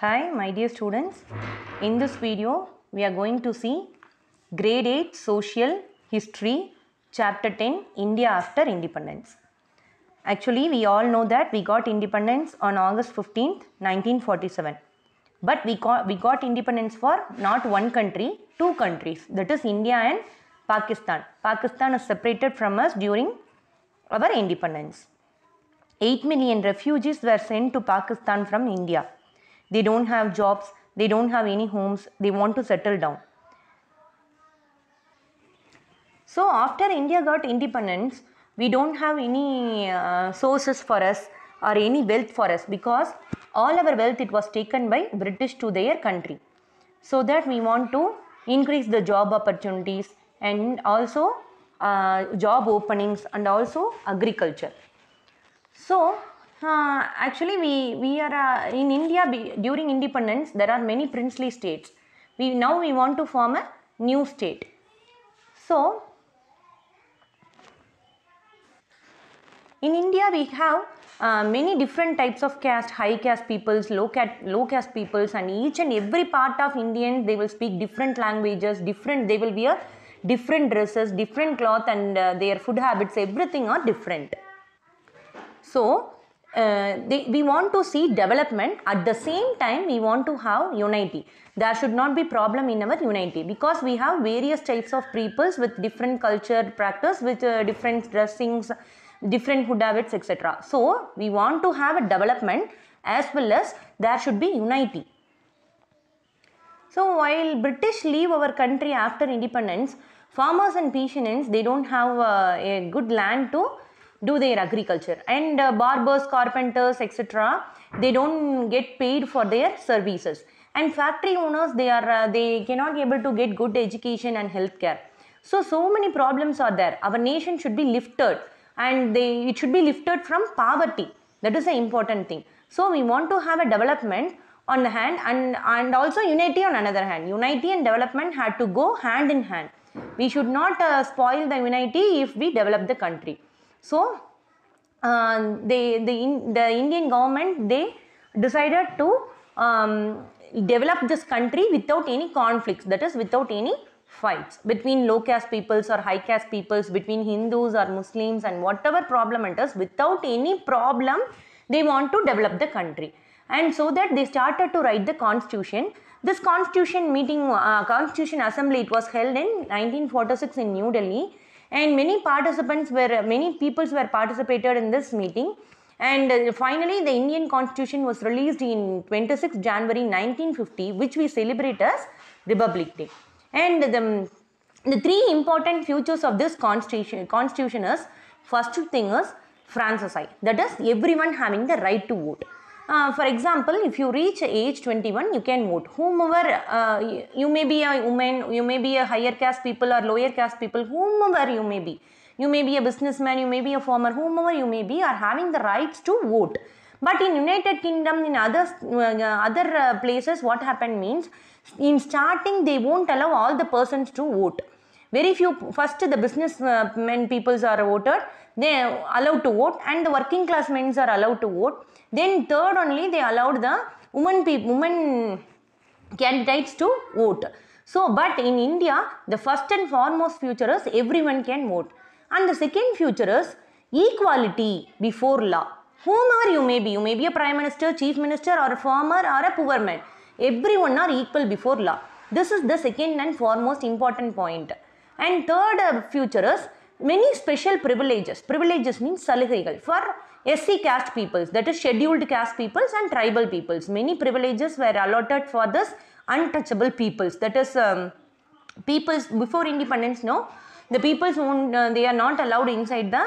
Hi my dear students, in this video we are going to see grade 8 social history chapter 10 India after independence. Actually we all know that we got independence on August 15, 1947. But we, got, we got independence for not one country, two countries that is India and Pakistan. Pakistan is separated from us during our independence. 8 million refugees were sent to Pakistan from India they don't have jobs, they don't have any homes, they want to settle down. So after India got independence, we don't have any uh, sources for us or any wealth for us because all our wealth it was taken by British to their country. So that we want to increase the job opportunities and also uh, job openings and also agriculture. So uh, actually, we, we are uh, in India during independence, there are many princely states. We Now we want to form a new state. So, in India we have uh, many different types of caste, high caste peoples, low caste, low caste peoples and each and every part of Indian they will speak different languages, different, they will wear different dresses, different cloth and uh, their food habits, everything are different. So, uh, they, we want to see development at the same time we want to have unity. There should not be problem in our unity because we have various types of peoples with different culture practice with uh, different dressings, different hood habits etc. So we want to have a development as well as there should be unity. So while British leave our country after independence, farmers and peasants they don't have uh, a good land to do their agriculture and uh, barbers carpenters etc they don't get paid for their services and factory owners they are uh, they cannot able to get good education and health care. so so many problems are there our nation should be lifted and they it should be lifted from poverty that is the important thing so we want to have a development on the hand and and also unity on another hand unity and development had to go hand in hand we should not uh, spoil the unity if we develop the country so, uh, they, the, in, the Indian government, they decided to um, develop this country without any conflicts, that is without any fights between low caste peoples or high caste peoples, between Hindus or Muslims and whatever problem it is, without any problem, they want to develop the country. And so that they started to write the constitution. This constitution meeting, uh, constitution assembly, it was held in 1946 in New Delhi and many participants were, many peoples were participated in this meeting. And uh, finally, the Indian constitution was released in 26 January 1950, which we celebrate as Republic Day. And the, the three important features of this constitution, constitution is, first thing is, Francis I. That is, everyone having the right to vote. Uh, for example, if you reach age 21, you can vote. Whomever, uh, you may be a woman, you may be a higher caste people or lower caste people, whomever you may be. You may be a businessman, you may be a farmer, whomever you may be are having the rights to vote. But in United Kingdom, in uh, other, uh, other places, what happened means, in starting they won't allow all the persons to vote. Very few, first the businessmen peoples are voted, they are allowed to vote and the working class men are allowed to vote. Then third only they allowed the women, people, women candidates to vote. So, but in India, the first and foremost future is everyone can vote. And the second future is equality before law. Whomever you may be, you may be a prime minister, chief minister or a farmer or a poor man. Everyone are equal before law. This is the second and foremost important point. And third uh, future is many special privileges. Privileges means saluகைகள் for SC caste peoples that is scheduled caste peoples and tribal peoples. Many privileges were allotted for this untouchable peoples that is um, peoples before independence no the peoples won't, uh, they are not allowed inside the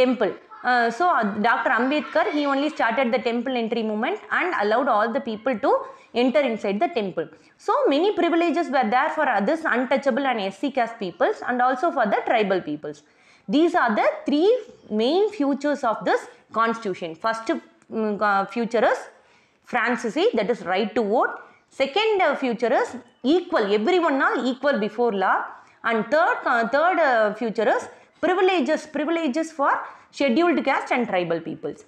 temple. Uh, so uh, Dr. Ambedkar he only started the temple entry movement and allowed all the people to enter inside the temple. So many privileges were there for others untouchable and SC caste peoples and also for the tribal peoples. These are the three main futures of this constitution. First mm, uh, future is Francisi that is right to vote. Second uh, future is equal, everyone now equal before law. And third, uh, third future is privileges, privileges for scheduled caste and tribal peoples.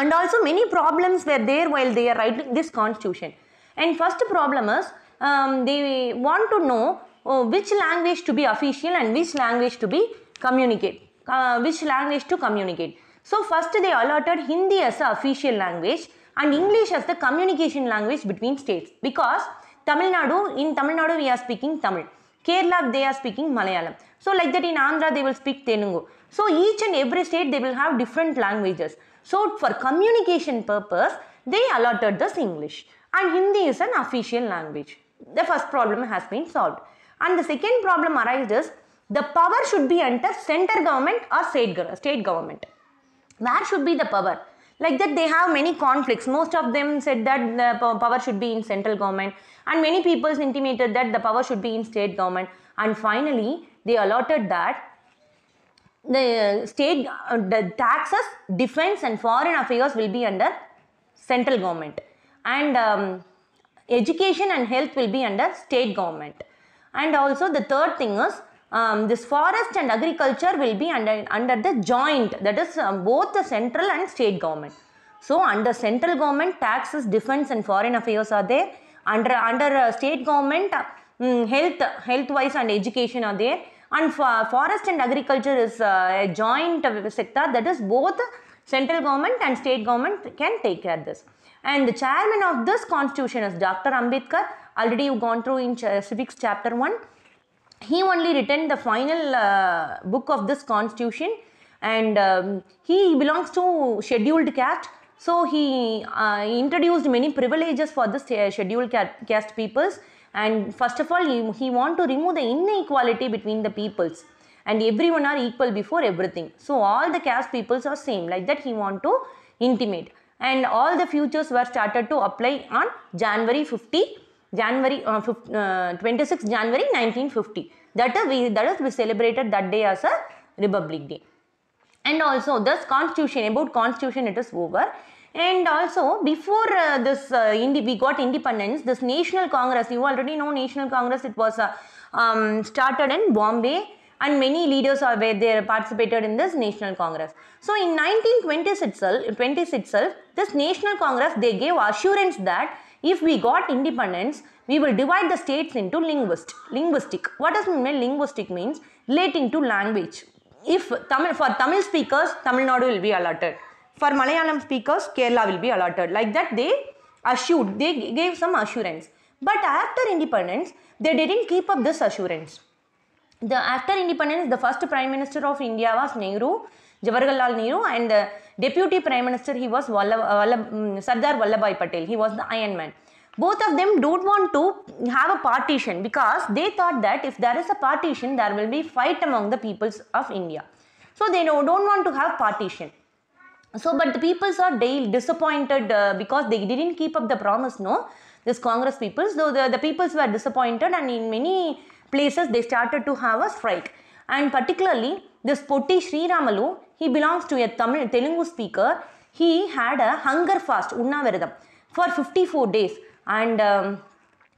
And also many problems were there while they are writing this constitution. And first problem is um, they want to know uh, which language to be official and which language to be communicate, uh, which language to communicate. So first they allotted Hindi as the official language and English as the communication language between states because Tamil Nadu, in Tamil Nadu we are speaking Tamil. Kerala they are speaking Malayalam. So like that in Andhra they will speak Telugu. So each and every state they will have different languages. So for communication purpose, they allotted this English and Hindi is an official language. The first problem has been solved. And the second problem arises, the power should be under center government or state, state government. Where should be the power? Like that they have many conflicts. Most of them said that the power should be in central government and many people intimated that the power should be in state government. And finally, they allotted that the state uh, the taxes, defense and foreign affairs will be under central government and um, education and health will be under state government. And also the third thing is um, this forest and agriculture will be under, under the joint that is um, both the central and state government. So under central government taxes, defense and foreign affairs are there. Under, under uh, state government uh, health, health wise and education are there and for forest and agriculture is uh, a joint sector that is both central government and state government can take care of this. And the chairman of this constitution is Dr. Ambedkar. Already you've gone through in civics chapter 1. He only written the final uh, book of this constitution and um, he belongs to scheduled caste. So he uh, introduced many privileges for the uh, scheduled caste peoples and first of all, he, he want to remove the inequality between the peoples and everyone are equal before everything. So, all the caste peoples are same like that he want to intimate and all the futures were started to apply on January 50, January uh, uh, 26 January 1950. That is, we, that is we celebrated that day as a Republic Day. And also this constitution, about constitution it is over. And also before uh, this uh, we got independence, this National Congress, you already know National Congress, it was uh, um, started in Bombay and many leaders are where they participated in this National Congress. So in 1920s itself, 20s itself, this National Congress, they gave assurance that if we got independence, we will divide the states into linguist, linguistic. What does mean linguistic means? Relating to language. If Tamil, for Tamil speakers, Tamil Nadu will be allotted for Malayalam speakers, Kerala will be allotted. Like that, they assured, they gave some assurance. But after independence, they didn't keep up this assurance. The after independence, the first prime minister of India was Nehru, Jawaharlal Nehru, and the deputy prime minister he was Vallab, Vallab, mm, Sardar Vallabhai Patel. He was the Iron Man. Both of them don't want to have a partition because they thought that if there is a partition, there will be fight among the peoples of India. So they don't want to have partition. So, but the peoples are disappointed uh, because they didn't keep up the promise, no? This Congress peoples, though the, the peoples were disappointed and in many places they started to have a strike. And particularly, this Potti Sri Ramalu, he belongs to a Tamil Telugu speaker. He had a hunger fast, Unnavaradam, for 54 days and um,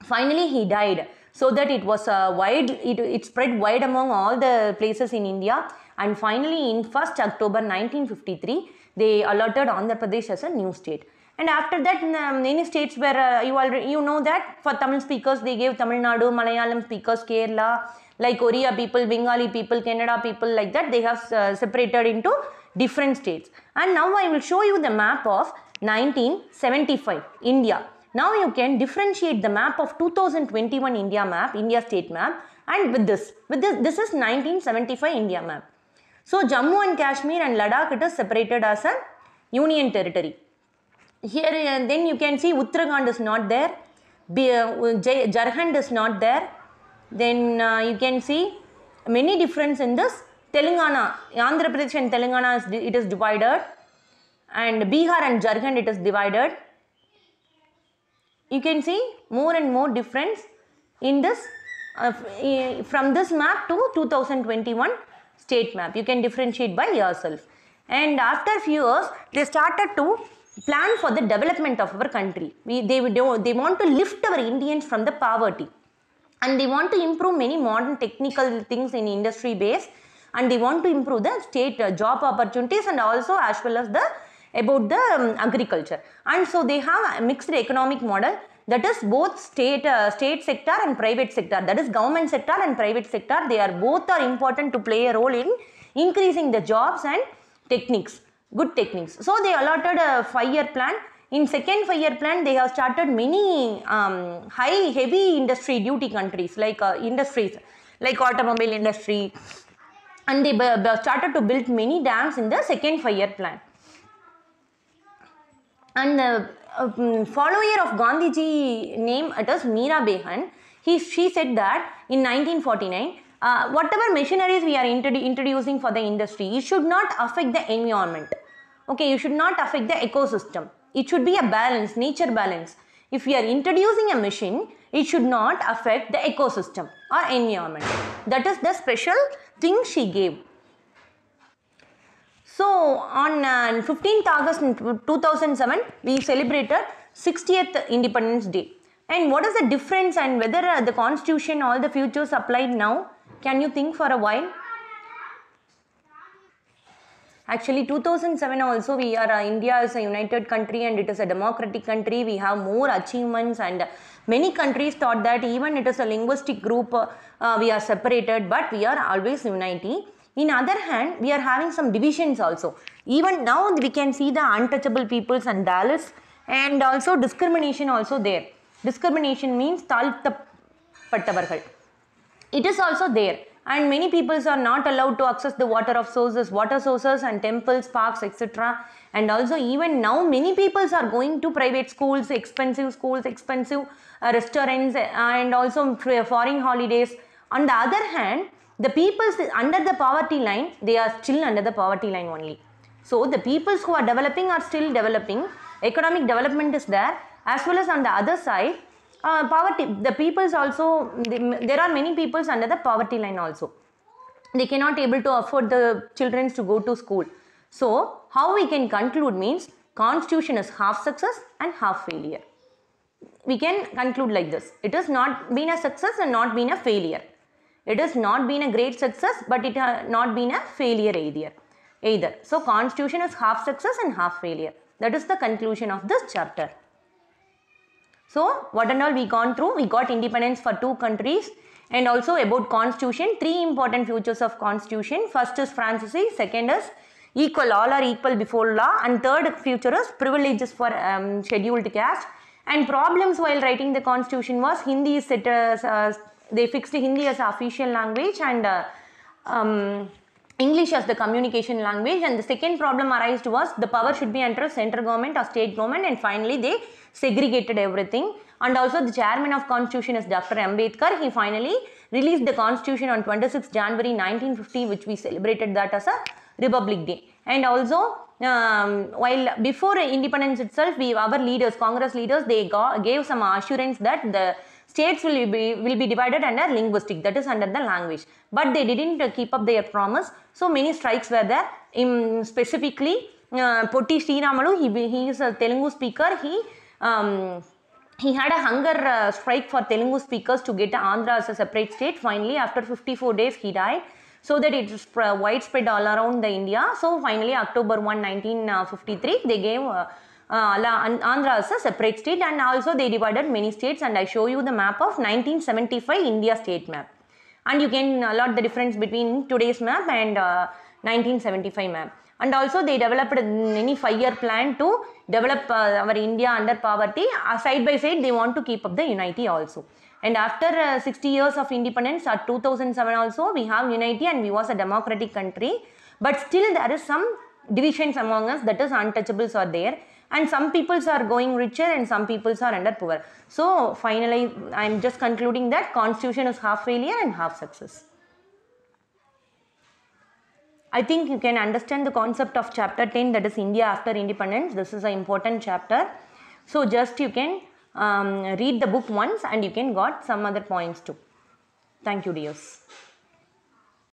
finally he died. So that it was uh, wide, it, it spread wide among all the places in India and finally in 1st October 1953, they allotted Andhra Pradesh as a new state. And after that, um, many states where uh, you already you know that for Tamil speakers they gave Tamil Nadu, Malayalam speakers, Kerala, like Oriya people, Bengali people, Kannada people like that they have uh, separated into different states. And now I will show you the map of 1975 India. Now you can differentiate the map of 2021 India map, India state map and with this. With this, this is 1975 India map. So Jammu and Kashmir and Ladakh it is separated as a union territory. Here then you can see Uttarakhand is not there, uh, Jharkhand is not there. Then uh, you can see many difference in this. Telangana, Andhra Pradesh and Telangana is, it is divided and Bihar and Jharkhand it is divided. You can see more and more difference in this uh, eh, from this map to 2021 state map. You can differentiate by yourself. And after few years, they started to plan for the development of our country. We, they, they want to lift our Indians from the poverty. And they want to improve many modern technical things in industry base. And they want to improve the state uh, job opportunities and also as well as the about the um, agriculture. And so they have a mixed economic model that is both state uh, state sector and private sector that is government sector and private sector they are both are important to play a role in increasing the jobs and techniques good techniques so they allotted a five year plan in second five year plan they have started many um, high heavy industry duty countries like uh, industries like automobile industry and they uh, started to build many dams in the second five year plan and uh, a um, follower of Gandhiji name, it is Meera Behan. He, she said that in 1949, uh, whatever machineries we are introducing for the industry, it should not affect the environment. Okay, you should not affect the ecosystem. It should be a balance, nature balance. If we are introducing a machine, it should not affect the ecosystem or environment. That is the special thing she gave. So on uh, 15th August 2007, we celebrated 60th Independence Day. And what is the difference and whether uh, the constitution all the features applied now? Can you think for a while? Actually 2007 also we are, uh, India is a united country and it is a democratic country. We have more achievements and many countries thought that even it is a linguistic group, uh, we are separated but we are always united. In other hand, we are having some divisions also. Even now we can see the untouchable peoples and Dalits and also discrimination also there. Discrimination means தாழ்த்தப்பட்டவர்கள். It is also there and many peoples are not allowed to access the water of sources, water sources and temples, parks, etc. And also even now many peoples are going to private schools, expensive schools, expensive uh, restaurants uh, and also um, foreign holidays. On the other hand, the peoples under the poverty line they are still under the poverty line only so the peoples who are developing are still developing economic development is there as well as on the other side uh, poverty the peoples also there are many peoples under the poverty line also they cannot able to afford the children to go to school so how we can conclude means constitution is half success and half failure we can conclude like this it has not been a success and not been a failure it has not been a great success but it has not been a failure either. either. So constitution is half success and half failure. That is the conclusion of this chapter. So what and all we gone through? We got independence for two countries and also about constitution. Three important features of constitution. First is franchise, second is equal all are equal before law and third feature is privileges for um, scheduled caste and problems while writing the constitution was Hindi is set, uh, they fixed Hindi as official language and uh, um, English as the communication language and the second problem arised was the power should be under central government or state government and finally they segregated everything and also the chairman of constitution is Dr. Ambedkar. He finally released the constitution on 26 January 1950 which we celebrated that as a Republic Day and also um, while before independence itself we our leaders Congress leaders they gave some assurance that the states will be, will be divided under linguistic that is under the language. But they didn't keep up their promise. So many strikes were there. In specifically uh, Potti Sriramalu, he, he is a Telugu speaker. He um, he had a hunger uh, strike for Telugu speakers to get Andhra as a separate state. Finally, after 54 days, he died. So that it is widespread all around the India. So finally, October 1, 1953, uh, they gave uh, uh, Andhra is a separate state and also they divided many states and I show you the map of 1975 India state map. And you can allot uh, the difference between today's map and uh, 1975 map. And also they developed many five-year plan to develop uh, our India under poverty. Uh, side by side they want to keep up the unity also. And after uh, 60 years of independence at 2007 also we have unity and we was a democratic country. But still there is some divisions among us that is untouchables are there and some peoples are going richer and some peoples are under poor. So finally, I am just concluding that constitution is half failure and half success. I think you can understand the concept of chapter 10 that is India after independence. This is an important chapter. So just you can um, read the book once and you can got some other points too. Thank you dears.